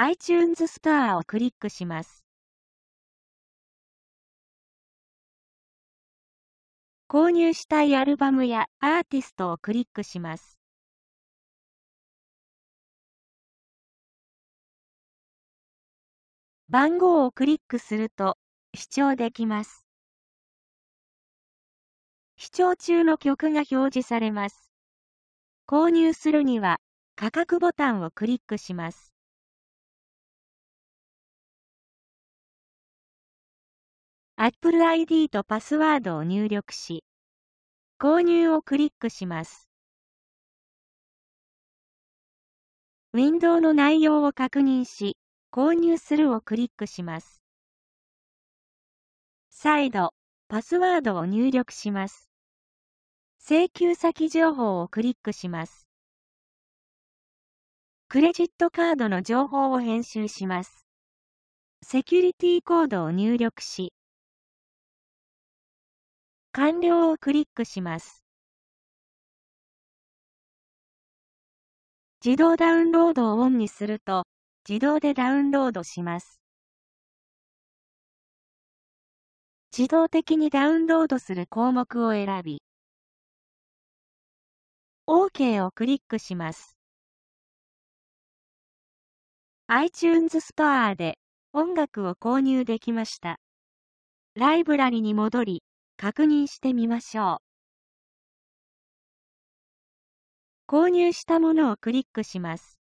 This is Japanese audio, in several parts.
iTunes ストアをクリックします。購入したいアルバムやアーティストをクリックします。番号をクリックすると、視聴できます。視聴中の曲が表示されます。購入するには、価格ボタンをクリックします。Apple ID とパスワードを入力し、購入をクリックします。ウィンドウの内容を確認し、購入するをクリックします。再度、パスワードを入力します。請求先情報をクリックします。クレジットカードの情報を編集します。セキュリティコードを入力し、完了をクリックします。自動ダウンロードをオンにすると、自動でダウンロードします。自動的にダウンロードする項目を選び、OK をクリックします。iTunes Store で音楽を購入できました。ライブラリに戻り、確認してみましょう。購入したものをクリックします。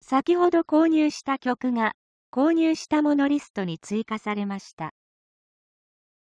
先ほど購入した曲が購入したものリストに追加されました。